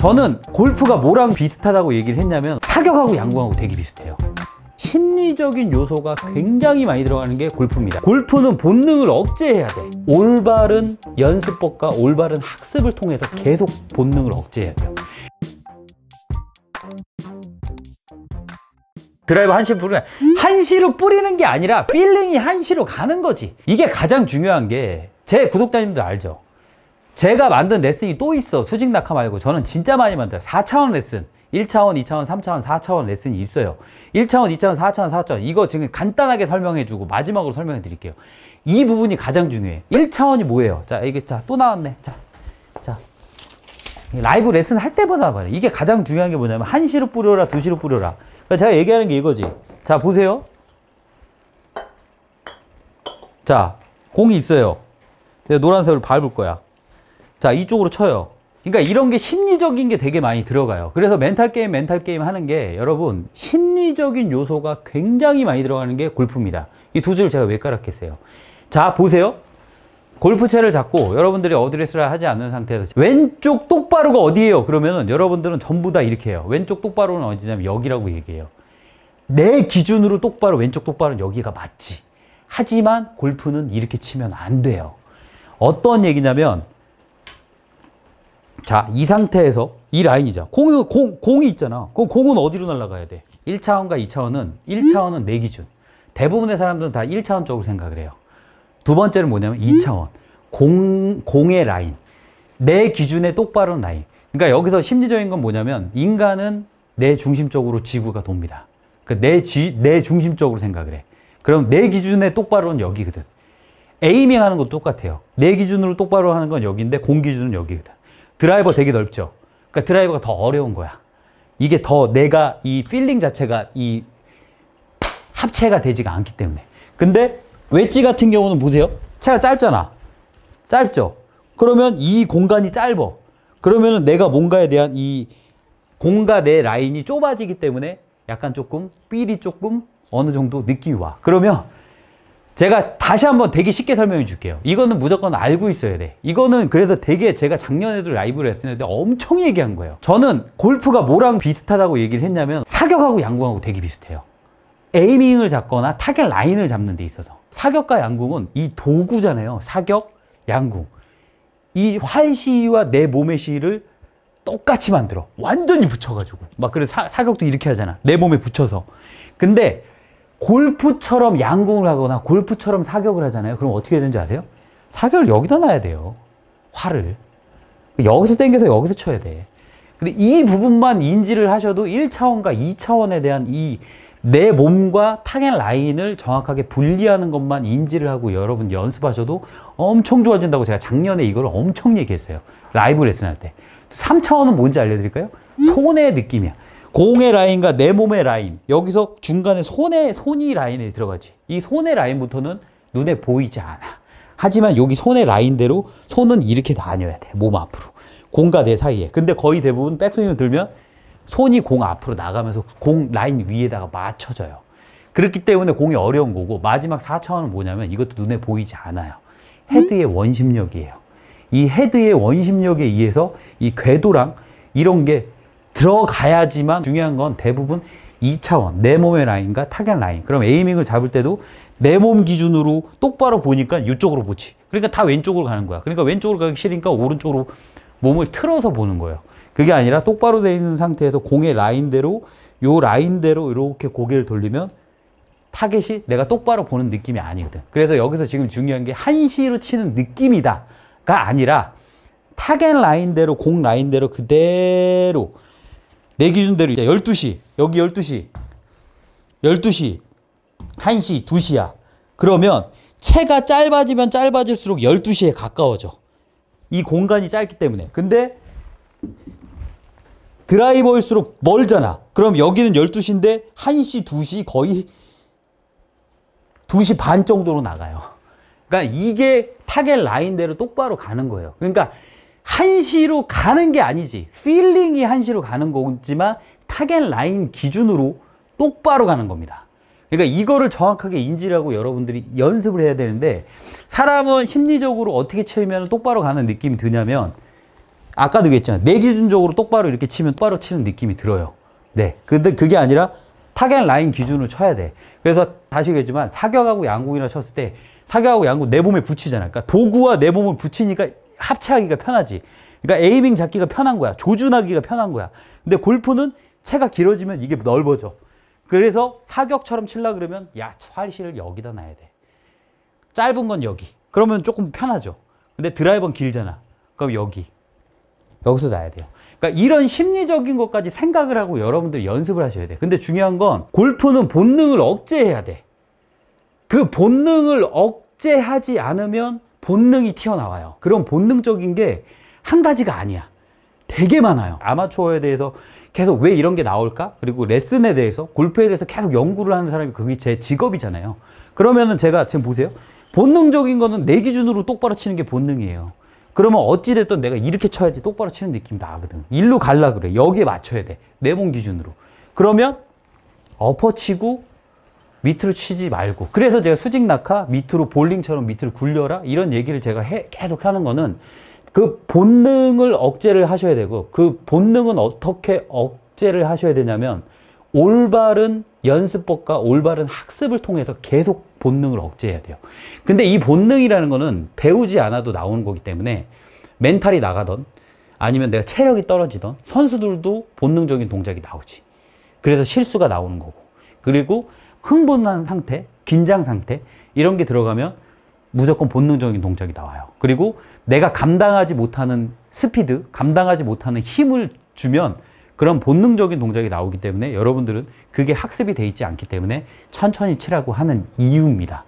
저는 골프가 뭐랑 비슷하다고 얘기를 했냐면 사격하고 양궁하고 되게 비슷해요 심리적인 요소가 굉장히 많이 들어가는 게 골프입니다 골프는 본능을 억제해야 돼 올바른 연습법과 올바른 학습을 통해서 계속 본능을 억제해야 돼요 드라이브 한시 뿌리면 한시로 뿌리는 게 아니라 필링이 한시로 가는 거지 이게 가장 중요한 게 제 구독자님들 알죠 제가 만든 레슨이 또 있어. 수직 낙하 말고 저는 진짜 많이 만들어 4차원 레슨. 1차원, 2차원, 3차원, 4차원 레슨이 있어요. 1차원, 2차원, 4차원, 4차원. 이거 지금 간단하게 설명해주고 마지막으로 설명해 드릴게요. 이 부분이 가장 중요해. 1차원이 뭐예요? 자, 이게 자, 또 나왔네. 자, 자. 라이브 레슨 할 때보다 말이야. 이게 가장 중요한 게 뭐냐면 한시로 뿌려라, 두시로 뿌려라. 그러니까 제가 얘기하는 게 이거지. 자, 보세요. 자, 공이 있어요. 내가 노란색을 밟을 거야. 자 이쪽으로 쳐요 그러니까 이런 게 심리적인 게 되게 많이 들어가요 그래서 멘탈 게임 멘탈 게임 하는 게 여러분 심리적인 요소가 굉장히 많이 들어가는 게 골프입니다 이 두 줄 제가 왜 깔았겠어요 자 보세요 골프채를 잡고 여러분들이 어드레스를 하지 않는 상태에서 왼쪽 똑바로가 어디예요 그러면은 여러분들은 전부 다 이렇게 해요 왼쪽 똑바로는 어디냐면 여기라고 얘기해요 내 기준으로 똑바로 왼쪽 똑바로는 여기가 맞지 하지만 골프는 이렇게 치면 안 돼요 어떤 얘기냐면 자, 이 상태에서 이 라인이죠. 공이, 공, 공이 있잖아. 그 공은 어디로 날아가야 돼? 1차원과 2차원은, 1차원은 내 기준. 대부분의 사람들은 다1차원쪽으로 생각을 해요. 두 번째는 뭐냐면 2차원. 공, 공의 라인. 내기준에똑바로 라인. 그러니까 여기서 심리적인 건 뭐냐면 인간은 내 중심적으로 지구가 돕니다. 그 내, 지, 내 중심적으로 생각을 해. 그럼 내기준에 똑바로는 여기거든. 에이밍 하는 것도 똑같아요. 내 기준으로 똑바로 하는 건 여기인데 공 기준은 여기거든. 드라이버 되게 넓죠. 그러니까 드라이버가 더 어려운 거야. 이게 더 내가 이 필링 자체가 이 합체가 되지가 않기 때문에. 근데 웨지 같은 경우는 보세요. 차가 짧잖아. 짧죠. 그러면 이 공간이 짧어. 그러면 내가 뭔가에 대한 이 공과 내 라인이 좁아지기 때문에 약간 조금 삘이 조금 어느 정도 느낌이 와. 그러면 제가 다시 한번 되게 쉽게 설명해 줄게요 이거는 무조건 알고 있어야 돼 이거는 그래서 되게 제가 작년에도 라이브를 했었는데 엄청 얘기한 거예요 저는 골프가 뭐랑 비슷하다고 얘기를 했냐면 사격하고 양궁하고 되게 비슷해요 에이밍을 잡거나 타겟 라인을 잡는 데 있어서 사격과 양궁은 이 도구잖아요 사격, 양궁 이활 시와 내 몸의 시를 똑같이 만들어 완전히 붙여가지고 막그래 사, 사격도 이렇게 하잖아 내 몸에 붙여서 근데 골프처럼 양궁을 하거나 골프처럼 사격을 하잖아요. 그럼 어떻게 해야 되는지 아세요? 사격을 여기다 놔야 돼요. 활을. 여기서 땡겨서 여기서 쳐야 돼. 근데 이 부분만 인지를 하셔도 1차원과 2차원에 대한 이 내 몸과 타겟 라인을 정확하게 분리하는 것만 인지를 하고 여러분 연습하셔도 엄청 좋아진다고 제가 작년에 이걸 엄청 얘기했어요. 라이브 레슨 할 때. 3차원은 뭔지 알려드릴까요? 손의 느낌이야. 공의 라인과 내 몸의 라인 여기서 중간에 손의 손이 라인에 들어가지 이 손의 라인부터는 눈에 보이지 않아 하지만 여기 손의 라인대로 손은 이렇게 다녀야 돼 몸 앞으로 공과 내 사이에 근데 거의 대부분 백스윙을 들면 손이 공 앞으로 나가면서 공 라인 위에다가 맞춰져요 그렇기 때문에 공이 어려운 거고 마지막 4차원은 뭐냐면 이것도 눈에 보이지 않아요 헤드의 원심력이에요 이 헤드의 원심력에 의해서 이 궤도랑 이런 게 들어가야지만 중요한 건 대부분 2차원 내 몸의 라인과 타겟 라인 그럼 에이밍을 잡을 때도 내 몸 기준으로 똑바로 보니까 이쪽으로 보지 그러니까 다 왼쪽으로 가는 거야 그러니까 왼쪽으로 가기 싫으니까 오른쪽으로 몸을 틀어서 보는 거예요 그게 아니라 똑바로 돼 있는 상태에서 공의 라인대로 요 라인대로 이렇게 고개를 돌리면 타겟이 내가 똑바로 보는 느낌이 아니거든 그래서 여기서 지금 중요한 게 한시로 치는 느낌이다 가 아니라 타겟 라인대로 공 라인대로 그대로 내 기준대로 12시, 여기 12시, 12시, 1시, 2시야. 그러면 채가 짧아지면 짧아질수록 12시에 가까워져. 이 공간이 짧기 때문에. 근데 드라이버일수록 멀잖아. 그럼 여기는 12시인데 1시, 2시 거의 2시 반 정도로 나가요. 그러니까 이게 타겟 라인대로 똑바로 가는 거예요. 그러니까 한시로 가는 게 아니지. 필링이 한시로 가는 거지만 타겟 라인 기준으로 똑바로 가는 겁니다. 그러니까 이거를 정확하게 인지를 하고 여러분들이 연습을 해야 되는데 사람은 심리적으로 어떻게 치면 똑바로 가는 느낌이 드냐면 아까도 얘기했잖아. 내 기준적으로 똑바로 이렇게 치면 똑바로 치는 느낌이 들어요. 네. 근데 그게 아니라 타겟 라인 기준으로 쳐야 돼. 그래서 다시 얘기했지만 사격하고 양궁이나 쳤을 때 사격하고 양궁 내 몸에 붙이잖아. 그러니까 도구와 내 몸을 붙이니까 합체하기가 편하지. 그러니까 에이밍 잡기가 편한 거야. 조준하기가 편한 거야. 근데 골프는 채가 길어지면 이게 넓어져. 그래서 사격처럼 칠라 그러면 야 활실을 여기다 놔야 돼. 짧은 건 여기. 그러면 조금 편하죠. 근데 드라이버는 길잖아. 그럼 여기. 여기서 놔야 돼요. 그러니까 이런 심리적인 것까지 생각을 하고 여러분들 연습을 하셔야 돼. 근데 중요한 건 골프는 본능을 억제해야 돼. 그 본능을 억제하지 않으면 본능이 튀어나와요. 그런 본능적인 게 한 가지가 아니야. 되게 많아요. 아마추어에 대해서 계속 왜 이런 게 나올까? 그리고 레슨에 대해서, 골프에 대해서 계속 연구를 하는 사람이 그게 제 직업이잖아요. 그러면은 제가 지금 보세요. 본능적인 거는 내 기준으로 똑바로 치는 게 본능이에요. 그러면 어찌됐든 내가 이렇게 쳐야지 똑바로 치는 느낌 이 나거든. 일로 갈라 그래. 여기에 맞춰야 돼. 내 몸 기준으로. 그러면 엎어치고 밑으로 치지 말고 그래서 제가 수직 낙하 밑으로 볼링처럼 밑으로 굴려라 이런 얘기를 제가 해, 계속 하는 거는 그 본능을 억제를 하셔야 되고 그 본능은 어떻게 억제를 하셔야 되냐면 올바른 연습법과 올바른 학습을 통해서 계속 본능을 억제해야 돼요 근데 이 본능이라는 거는 배우지 않아도 나오는 거기 때문에 멘탈이 나가던 아니면 내가 체력이 떨어지던 선수들도 본능적인 동작이 나오지 그래서 실수가 나오는 거고 그리고 흥분한 상태, 긴장 상태 이런 게 들어가면 무조건 본능적인 동작이 나와요. 그리고 내가 감당하지 못하는 스피드, 감당하지 못하는 힘을 주면 그런 본능적인 동작이 나오기 때문에 여러분들은 그게 학습이 돼 있지 않기 때문에 천천히 치라고 하는 이유입니다.